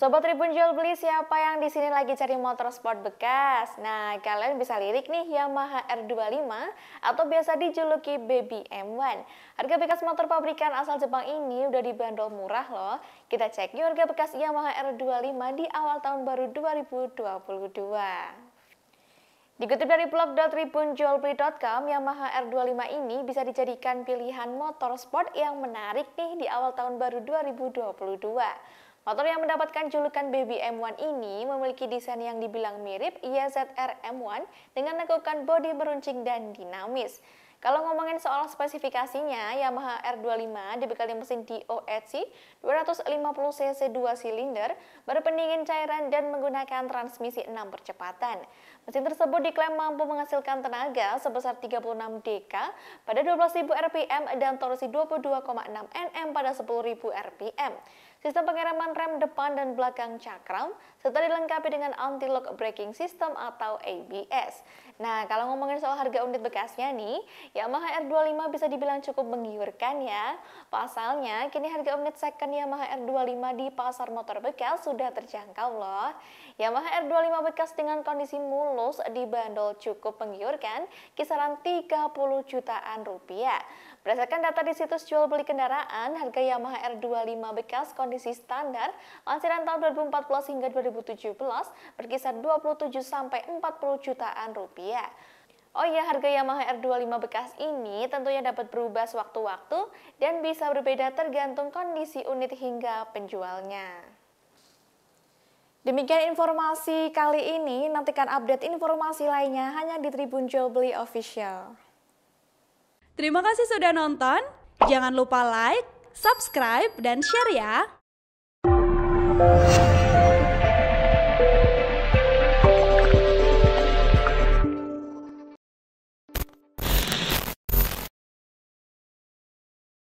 Sobat Tribun Jual Beli, siapa yang di sini lagi cari motor sport bekas? Nah, kalian bisa lirik nih Yamaha R25 atau biasa dijuluki Baby M1. Harga bekas motor pabrikan asal Jepang ini udah dibanderol murah loh. Kita cek yuk harga bekas Yamaha R25 di awal tahun baru 2022. Dikutip dari blog blog.tribunjualbeli.com, Yamaha R25 ini bisa dijadikan pilihan motor sport yang menarik nih di awal tahun baru 2022. Motor yang mendapatkan julukan Baby M1 ini memiliki desain yang dibilang mirip YZR M1 dengan lekukan bodi meruncing dan dinamis. Kalau ngomongin soal spesifikasinya, Yamaha R25 dibekali mesin DOHC 250cc 2 silinder, berpendingin cairan dan menggunakan transmisi 6 percepatan. Mesin tersebut diklaim mampu menghasilkan tenaga sebesar 36 dk pada 12.000 rpm dan torsi 22,6 Nm pada 10.000 rpm. Sistem pengereman rem depan dan belakang cakram, serta dilengkapi dengan anti-lock braking system atau ABS. Nah, kalau ngomongin soal harga unit bekasnya nih, Ya, Yamaha R25 bisa dibilang cukup menggiurkan ya. Pasalnya, kini harga unit second Yamaha R25 di pasar motor bekas sudah terjangkau loh. Yamaha R25 bekas dengan kondisi mulus dibanderol cukup menggiurkan kisaran 30 jutaan rupiah. Berdasarkan data di situs jual beli kendaraan, harga Yamaha R25 bekas kondisi standar lansiran tahun 2014 hingga 2017 berkisar 27 sampai 40 jutaan rupiah. Oh iya, harga Yamaha R25 bekas ini tentunya dapat berubah sewaktu-waktu dan bisa berbeda tergantung kondisi unit hingga penjualnya. Demikian informasi kali ini, nantikan update informasi lainnya hanya di Tribun Beli Official. Terima kasih sudah nonton, jangan lupa like, subscribe, dan share ya!